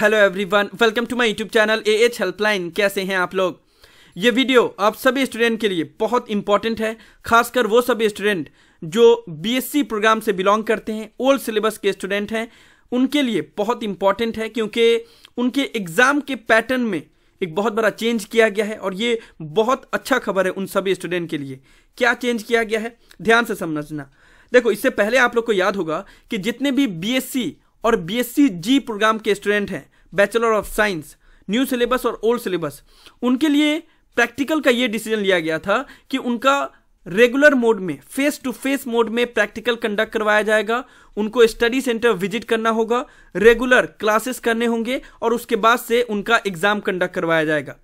hello everyone welcome to my YouTube channel A H helpline कैसे हैं आप लोग ये वीडियो आप सभी स्टूडेंट के लिए बहुत इंपॉर्टेंट है खासकर वो सभी स्टूडेंट जो बीएससी प्रोग्राम से बिलोंग करते हैं ओल्ड सिलेबस के स्टूडेंट हैं उनके लिए बहुत इंपॉर्टेंट है क्योंकि उनके एग्जाम के पैटर्न में एक बहुत बड़ा चेंज किया गया है और ये बहुत अच्छा खबर है उन सभी स्टूडेंट के लिए क्या चेंज किया गया है ध्यान से समझना देखो इससे पहले आप लोग को याद होगा कि जितने भी बीएससी और बीएससी जी प्रोग्राम के स्टूडेंट हैं bachelor of science new syllabus और ओल्ड सिलेबस उनके लिए प्रैक्टिकल का ये डिसीजन लिया गया था कि उनका रेगुलर मोड में फेस टू फेस मोड में प्रैक्टिकल कंडक्ट करवाया जाएगा उनको स्टडी सेंटर विजिट करना होगा रेगुलर क्लासेस करने होंगे और उसके बाद से उनका एग्जाम कंडक्ट करवाया जाएगा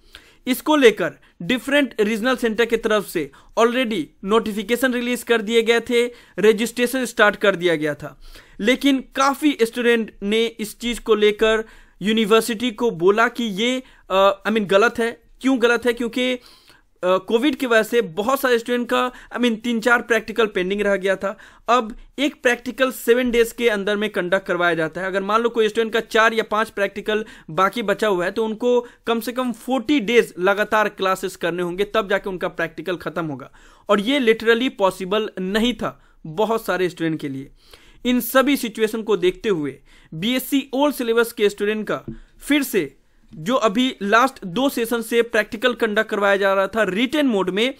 इसको लेकर डिफरेंट रीजनल सेंटर की तरफ से ऑलरेडी नोटिफिकेशन रिलीज कर दिए गए थे रजिस्ट्रेशन स्टार्ट कर दिया गया था लेकिन काफ़ी स्टूडेंट ने इस चीज़ को लेकर यूनिवर्सिटी को बोला कि ये आई मीन I mean, गलत है क्यों गलत है क्योंकि कोविड की वजह से बहुत सारे स्टूडेंट का आई मीन तीन चार प्रैक्टिकल पेंडिंग रह गया था अब एक प्रैक्टिकल सेवन डेज के अंदर में कंडक्ट करवाया जाता है अगर मान लो कोई स्टूडेंट का चार या पांच प्रैक्टिकल बाकी बचा हुआ है तो उनको कम से कम फोर्टी डेज लगातार क्लासेस करने होंगे तब जाके उनका प्रैक्टिकल खत्म होगा और ये लिटरली पॉसिबल नहीं था बहुत सारे स्टूडेंट के लिए इन सभी सिचुएशन को देखते हुए बी ओल्ड सिलेबस के स्टूडेंट का फिर से जो अभी लास्ट दो सेशन से प्रैक्टिकल कंडक्ट करवाया जा रहा था रिटेन मोड में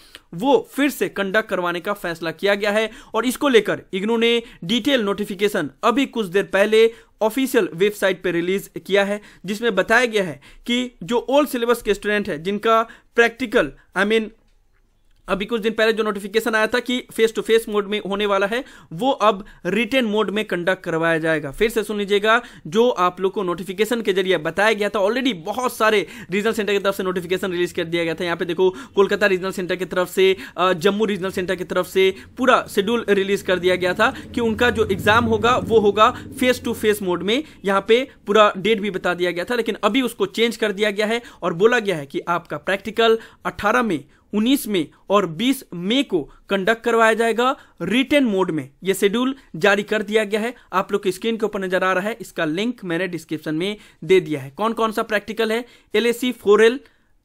वो फिर से कंडक्ट करवाने का फैसला किया गया है और इसको लेकर इग्नू ने डिटेल नोटिफिकेशन अभी कुछ देर पहले ऑफिशियल वेबसाइट पर रिलीज किया है जिसमें बताया गया है कि जो ओल्ड सिलेबस के स्टूडेंट हैं जिनका प्रैक्टिकल आई मीन अभी कुछ दिन पहले जो नोटिफिकेशन आया था कि फेस टू फेस मोड में होने वाला है वो अब रिटर्न मोड में कंडक्ट करवाया जाएगा फिर से सुन लीजिएगा जो आप लोग को नोटिफिकेशन के जरिए बताया गया था ऑलरेडी बहुत सारे रीजनल सेंटर की तरफ से नोटिफिकेशन रिलीज कर दिया गया था यहाँ पे देखो कोलकाता रीजनल सेंटर की तरफ से जम्मू रीजनल सेंटर की तरफ से पूरा शेड्यूल रिलीज कर दिया गया था कि उनका जो एग्जाम होगा वो होगा फेस टू फेस मोड में यहाँ पे पूरा डेट भी बता दिया गया था लेकिन अभी उसको चेंज कर दिया गया है और बोला गया है कि आपका प्रैक्टिकल अट्ठारह में 19 में और 20 मई को कंडक्ट करवाया जाएगा रिटर्न मोड में यह शेड्यूल जारी कर दिया गया है आप लोग की स्क्रीन के ऊपर नजर आ रहा है इसका लिंक मैंने डिस्क्रिप्शन में दे दिया है कौन कौन सा प्रैक्टिकल है L A C four L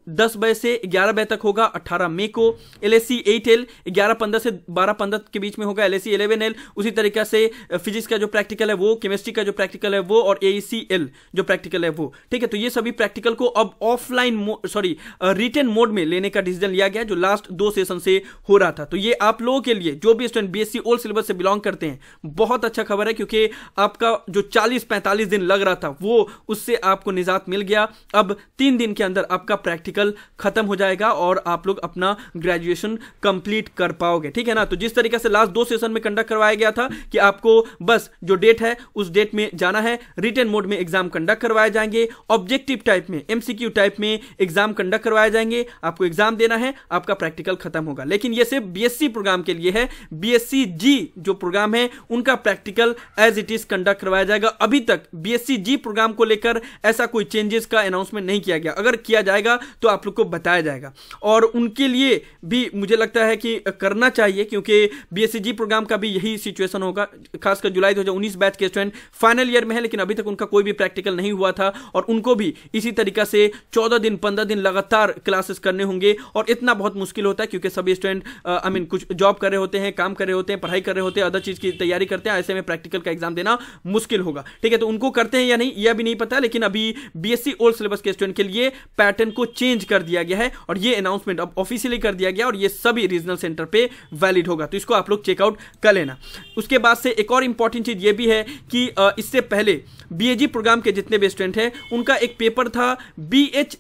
दस बजे से ग्यारह बजे तक होगा अट्ठारह मई को L S C eight L ग्यारह पंद्रह से बारह पंद्रह के बीच में होगा L S C eleven L उसी तरीके से फिजिक्स का जो प्रैक्टिकल है वो केमिस्ट्री का जो प्रैक्टिकल है वो और ए सी एल जो प्रैक्टिकल है वो ठीक है तो ये सभी प्रैक्टिकल को अब ऑफलाइन सॉरी रिटर्न मोड में लेने का डिसीजन लिया गया जो लास्ट दो सेशन से हो रहा था तो ये आप लोगों के लिए जो भी student B S C old syllabus से बिलोंग करते हैं बहुत अच्छा खबर है क्योंकि आपका जो चालीस पैंतालीस दिन लग रहा था वो उससे आपको निजात मिल गया अब तीन दिन के अंदर आपका प्रैक्टिकल फिजिकल खत्म हो जाएगा और आप लोग अपना ग्रेजुएशन कंप्लीट कर पाओगे ठीक है ना तो जिस तरीके से लास्ट दो सेशन में कंडक्ट करवाया गया था कि आपको बस जो डेट है उस डेट में जाना है रिटर्न मोड में एग्जाम कंडक्ट करवाए जाएंगे ऑब्जेक्टिव टाइप में एमसीक्यू टाइप में एग्जाम कंडक्ट करवाए जाएंगे आपको एग्जाम देना है आपका प्रैक्टिकल खत्म होगा लेकिन ये सिर्फ बीएससी प्रोग्राम के लिए है बीएससी जी जो प्रोग्राम है उनका practical as it is conduct करवाया जाएगा अभी तक बीएससी जी प्रोग्राम को लेकर ऐसा कोई चेंजेस का अनाउंसमेंट नहीं किया गया अगर किया जाएगा तो तो आप लोग को बताया जाएगा और उनके लिए भी मुझे लगता है कि करना चाहिए क्योंकि बी प्रोग्राम का भी यही सिचुएशन होगा खासकर जुलाई दो बैच के स्टूडेंट फाइनल ईयर में है लेकिन अभी तक उनका कोई भी प्रैक्टिकल नहीं हुआ था और उनको भी इसी तरीका से चौदह दिन पंद्रह दिन लगातार क्लासेस करने होंगे और इतना बहुत मुश्किल होता है क्योंकि सभी स्टूडेंट आई मीन कुछ जॉब कर रहे होते हैं काम कर रहे होते हैं पढ़ाई कर रहे होते हैं अदर चीज़ की तैयारी करते हैं ऐसे में प्रैक्टिकल का एग्जाम देना मुश्किल होगा ठीक है तो उनको करते हैं या नहीं यह भी नहीं पता लेकिन अभी बी एस ओल्ड सिलेबस के स्टूडेंट के लिए पैटर्न को चेंज चेंज कर दिया गया है और ये अनाउंसमेंट अब ऑफिशियली कर दिया गया और ये सभी रीजनल सेंटर पे वैलिड होगा तो इसको आप लोग चेकआउट कर लेना उसके बाद से एक और इंपॉर्टेंट चीज़ ये भी है कि इससे पहले बी प्रोग्राम के जितने भी स्टूडेंट हैं उनका एक पेपर था बी एच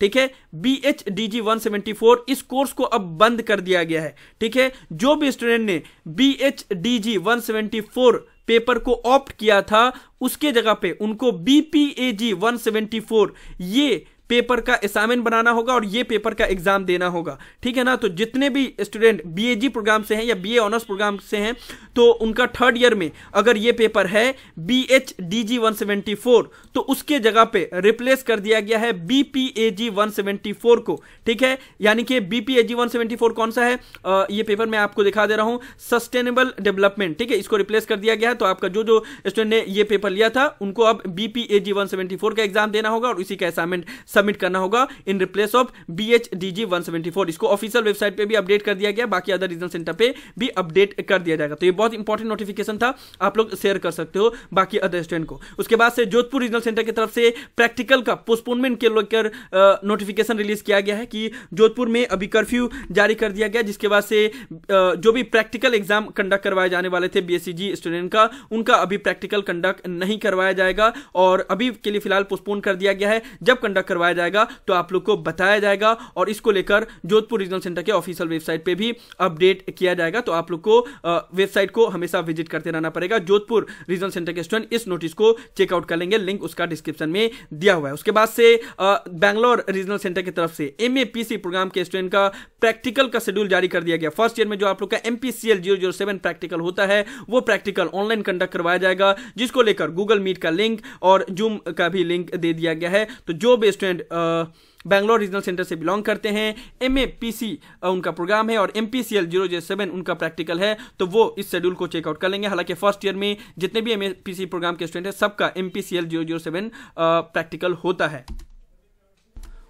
ठीक है B H D G one seventy four इस कोर्स को अब बंद कर दिया गया है ठीक है जो भी स्टूडेंट ने B H D G one seventy four paper को ऑप्ट किया था उसके जगह पे उनको बीपीएजी 174 ये पेपर का असाइनमेंट बनाना होगा और ये पेपर का एग्जाम देना होगा ठीक है ना तो जितने भी स्टूडेंट बीएजी प्रोग्राम से हैं या बीए ऑनर्स प्रोग्राम से हैं तो उनका थर्ड ईयर में अगर ये पेपर है बी एच डी तो उसके जगह पे रिप्लेस कर दिया गया है B P A G one seventy four को ठीक है यानी कि B P A G one seventy four कौन सा है आ, ये पेपर मैं आपको दिखा दे रहा हूं सस्टेनेबल डेवलपमेंट ठीक है इसको रिप्लेस कर दिया गया है तो आपका जो जो स्टूडेंट ने ये पेपर लिया था उनको अब B P A G one seventy four का एग्जाम देना होगा और इसी का असाइनमेंट सबमिट करना होगा in replace of B H D G one seventy four इसको ऑफिशियल वेबसाइट पर भी अपडेट कर दिया गया बाकी अदर रीजनल सेंटर पर भी अपडेट कर दिया जाएगा तो ये बहुत इंपॉर्टेंट नोटिफिकेशन था आप लोग शेयर कर सकते हो बाकी अदर स्टूडेंट को उसके बाद से जोधपुर रीजनल सेंटर की तरफ से प्रैक्टिकल का पोस्टपोनमेंट के लेकर नोटिफिकेशन रिलीज किया गया है कि जोधपुर में अभी कर्फ्यू जारी कर दिया गया जिसके बाद से जो भी प्रैक्टिकल एग्जाम कंडक्ट करवाए जाने वाले थे बीएससीजी स्टूडेंट का उनका अभी प्रैक्टिकल कंडक्ट नहीं करवाया जाएगा और अभी के लिए फिलहाल पोस्टपोन कर दिया गया है जब कंडक्ट करवाया करवाया जाएगा तो आप लोग को बताया जाएगा और इसको लेकर जोधपुर रीजनल सेंटर के ऑफिशियल वेबसाइट पे भी अपडेट किया जाएगा तो आप लोग को वेबसाइट को हमेशा विजिट करते रहना पड़ेगा जोधपुर रीजनल सेंटर के स्टूडेंट इस नोटिस को चेकआउट कर लेंगे लिंक उसका डिस्क्रिप्शन में दिया हुआ है उसके बाद से बैंगलोर रीजनल सेंटर की तरफ से एम प्रोग्राम के स्टूडेंट का प्रैक्टिकल का शेड्यूल जारी कर दिया गया फर्स्ट ईयर में जो आप लोग का एम पी प्रैक्टिकल होता है वो प्रैक्टिकल ऑनलाइन कंडक्ट करवाया जाएगा जिसको लेकर गूगल मीट का लिंक और जूम का भी लिंक दे दिया गया है तो जो भी student and Bangalore regional centre से बिलोंग करते हैं एम ए पी सी उनका प्रोग्राम है और M P C L zero J seven उनका प्रैक्टिकल है तो वो इस शेड्यूल को चेकआउट कर लेंगे हालांकि फर्स्ट ईयर में जितने भी M A P C program के स्टूडेंट हैं सबका M P C L zero zero seven practical होता है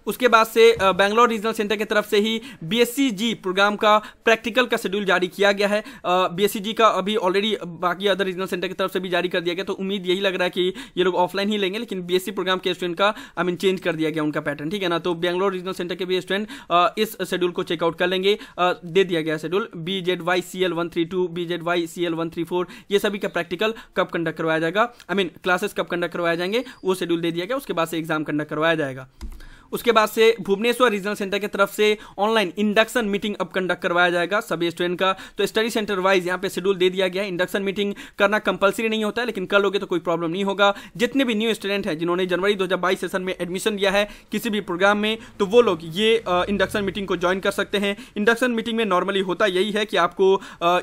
उसके बाद से बैंगलोर रीजनल सेंटर की तरफ से ही बी प्रोग्राम का प्रैक्टिकल का शेड्यूल जारी किया गया है बी जी का अभी ऑलरेडी बाकी अदर रीजनल सेंटर की तरफ से भी जारी कर दिया गया तो उम्मीद यही लग रहा है कि ये लोग ऑफलाइन ही लेंगे लेकिन बी प्रोग्राम के स्टूडेंट का आई मीन चेंज कर दिया गया उनका पैटर्न ठीक है ना तो बैंगलोर रीजनल सेंटर के भी स्टूडेंट इस शेड्यूल को चेकआउट कर लेंगे दे दिया गया schedule B Z Y C L one three two B Z Y C L one three four ये सभी का प्रैक्टिकल कब कंडक्ट करवाया जाएगा आई मीन क्लासेस कब कंडक्ट करवाए जाएंगे वो शेड्यूल दे दिया गया उसके बाद से एग्जाम कंडक्ट करवाया जाएगा उसके बाद से भुवनेश्वर रीजनल सेंटर की तरफ से ऑनलाइन इंडक्शन मीटिंग अब कंडक्ट करवाया जाएगा सभी स्टूडेंट का तो स्टडी सेंटर वाइज यहाँ पे शेड्यूल दे दिया गया है इंडक्शन मीटिंग करना कंपलसरी नहीं होता है लेकिन कल लोगे तो कोई प्रॉब्लम नहीं होगा जितने भी न्यू स्टूडेंट हैं जिन्होंने जनवरी दो सेशन में एडमिशन लिया है किसी भी प्रोग्राम में तो वो लोग ये इंडक्शन मीटिंग को ज्वाइन कर सकते हैं इंडक्शन मीटिंग में नॉर्मली होता यही है कि आपको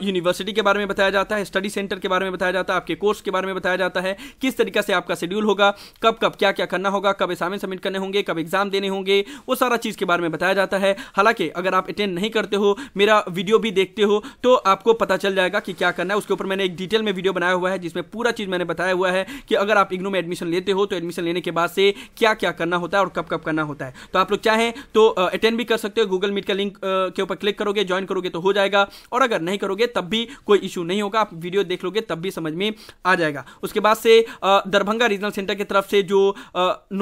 यूनिवर्सिटी के बारे में बताया जाता है स्टडी सेंटर के बारे में बताया जाता है आपके कोर्स के बारे में बताया जाता है किस तरीके से आपका शेड्यूल होगा कब कब क्या क्या करना होगा कब असाइनमेंट सबमिट करने होंगे कब एग्जाम देने होंगे वो सारा चीज़ के बारे में बताया जाता है हालांकि अगर आप अटेंड नहीं करते हो मेरा वीडियो भी देखते हो तो आपको पता चल जाएगा कि क्या करना है उसके ऊपर मैंने एक डिटेल में वीडियो बनाया हुआ है जिसमें पूरा चीज़ मैंने बताया हुआ है कि अगर आप इग्नो में एडमिशन लेते हो तो एडमिशन लेने के बाद से क्या क्या करना होता है और कब कब करना होता है तो आप लोग चाहें तो अटेंड भी कर सकते हो गूगल मीट का लिंक के ऊपर क्लिक करोगे ज्वाइन करोगे तो हो जाएगा और अगर नहीं करोगे तब भी कोई इशू नहीं होगा आप वीडियो देख लोगे तब भी समझ में आ जाएगा उसके बाद से दरभंगा रीजनल सेंटर की तरफ से जो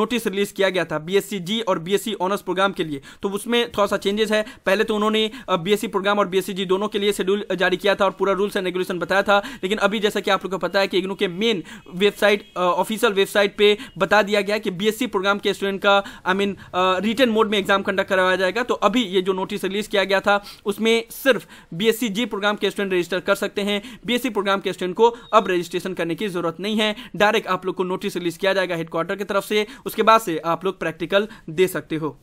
नोटिस रिलीज किया गया था बीएससी जी और बीएससी ऑनर्स प्रोग्राम के लिए तो उसमें थोड़ा सा चेंजेस है पहले तो उन्होंने बीएससी प्रोग्राम और बीएससी जी दोनों के लिए शेड्यूल जारी किया था और पूरा रूल्स एंड रेगुलेशन बताया था लेकिन अभी जैसा कि आप लोग को पता है कि इग्नू के मेन वेबसाइट ऑफिशियल वेबसाइट पर बता दिया गया कि बीएससी प्रोग्राम के स्टूडेंट का आई मीन रिटर्न मोड में एग्जाम कंडक्ट करवाया जाएगा तो अभी ये जो नोटिस रिलीज किया गया था उसमें सिर्फ बीएससी जी प्रोग्राम के स्टूडेंट रजिस्टर कर सकते हैं बीएससी प्रोग्राम के स्टूडेंट को अब रजिस्ट्रेशन करने की जरूरत नहीं है डायरेक्ट आप लोग को नोटिस रिलीज किया जाएगा हेडक्वार्टर की तरफ से उसके बाद से आप लोग प्रैक्टिकल दे सकते हो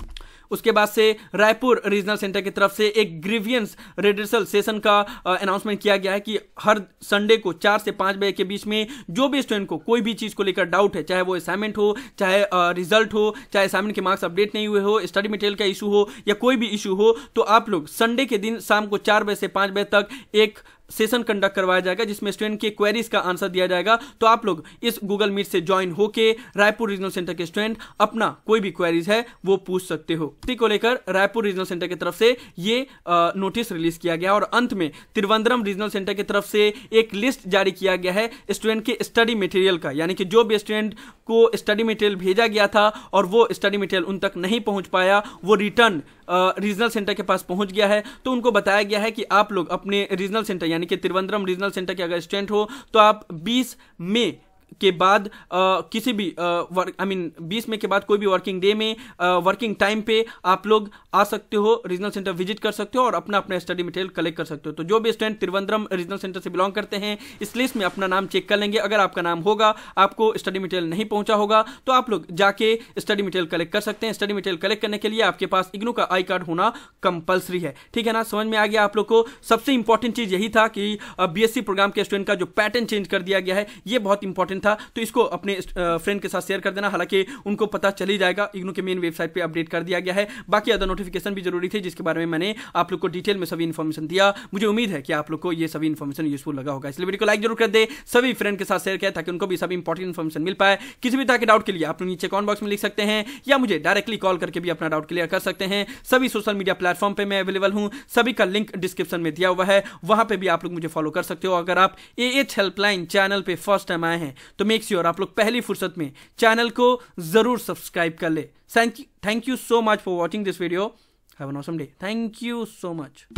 उसके बाद से रायपुर रीजनल सेंटर की तरफ से एक ग्रीवियंस रिडर्सल सेशन का अनाउंसमेंट किया गया है कि हर संडे को चार से पाँच बजे के बीच में जो भी स्टूडेंट को कोई भी चीज़ को लेकर डाउट है चाहे वो असाइनमेंट हो चाहे रिजल्ट हो चाहे असाइनमेंट के मार्क्स अपडेट नहीं हुए हो स्टडी मटेरियल का इशू हो या कोई भी इशू हो तो आप लोग संडे के दिन शाम को चार बजे से पाँच बजे तक एक सेशन कंडक्ट करवाया जाएगा जिसमें स्टूडेंट के क्वेरीज का आंसर दिया जाएगा तो आप लोग इस गूगल मीट से ज्वाइन होकर रायपुर रीजनल सेंटर के स्टूडेंट अपना कोई भी क्वेरीज है वो पूछ सकते हो नियुक्ति को लेकर रायपुर रीजनल सेंटर की तरफ से ये नोटिस रिलीज किया गया और अंत में त्रिवंद्रम रीजनल सेंटर की तरफ से एक लिस्ट जारी किया गया है स्टूडेंट के स्टडी मटेरियल का यानी कि जो भी स्टूडेंट को स्टडी मटेरियल भेजा गया था और वो स्टडी मटेरियल उन तक नहीं पहुंच पाया वो रिटर्न रीजनल सेंटर के पास पहुंच गया है तो उनको बताया गया है कि आप लोग अपने रीजनल सेंटर यानी कि त्रिवंद्रम रीजनल सेंटर के अगर स्टूडेंट हो तो आप 20 मई के बाद आ, किसी भी आई मीन बीस मई के बाद कोई भी वर्किंग डे में वर्किंग टाइम पे आप लोग आ सकते हो रीजनल सेंटर विजिट कर सकते हो और अपना अपना स्टडी मटेरियल कलेक्ट कर सकते हो तो जो भी स्टूडेंट त्रिवंद्रम रीजनल सेंटर से बिलोंग करते हैं इस लिस्ट में अपना नाम चेक कर लेंगे अगर आपका नाम होगा आपको स्टडी मटेरियल नहीं पहुंचा होगा तो आप लोग जाके स्टडी मटेरियल कलेक्ट कर सकते हैं स्टडी मटेरियल कलेक्ट करने के लिए आपके पास इग्नू का आई कार्ड होना कंपलसरी है ठीक है ना समझ में आ गया आप लोग को सबसे इंपॉर्टेंट चीज यही था कि बीएससी प्रोग्राम के स्टूडेंट का जो पैटर्न चेंज कर दिया गया है यह बहुत इंपॉर्टेंट था तो इसको अपने फ्रेंड के साथ शेयर कर देना हालांकि उनको पता चली जाएगा इग्नू के मेन वेबसाइट पर अपडेट कर दिया गया है बाकी अदर नोटिफिकेशन भी जरूरी थे जिसके बारे में मैंने आप लोग को डिटेल में सभी इन्फॉर्मेशन दिया मुझे उम्मीद है कि आप लोग को ये सभी इन्फॉर्मेशन यूजफुल लगा होगा इसलिए वीडियो को लाइक जरूर कर दे सभी फ्रेंड के साथ शेयर किया ताकि उनको भी सभी इंपॉर्टेंट इन्फॉर्मेशन मिल पाए किसी भी तरह के डाउट के लिए आप लोग नीचे कॉमेंट बॉक्स में लिख सकते हैं या मुझे डायरेक्टली कॉल करके भी अपना डाउट क्लियर कर सकते हैं सभी सोशल मीडिया प्लेटफॉर्म पर मैं अवेलेबल हूँ सभी का लिंक डिस्क्रिप्शन में दिया हुआ है वहां पर भी आप लोग मुझे फॉलो कर सकते हो अगर आप ए एच हेल्पलाइन चैनल पर फर्स्ट टाइम आए हैं तो मेक श्योर आप लोग पहली फुर्सत में चैनल को जरूर सब्सक्राइब कर ले thank you so much for watching this video have an awesome day thank you so much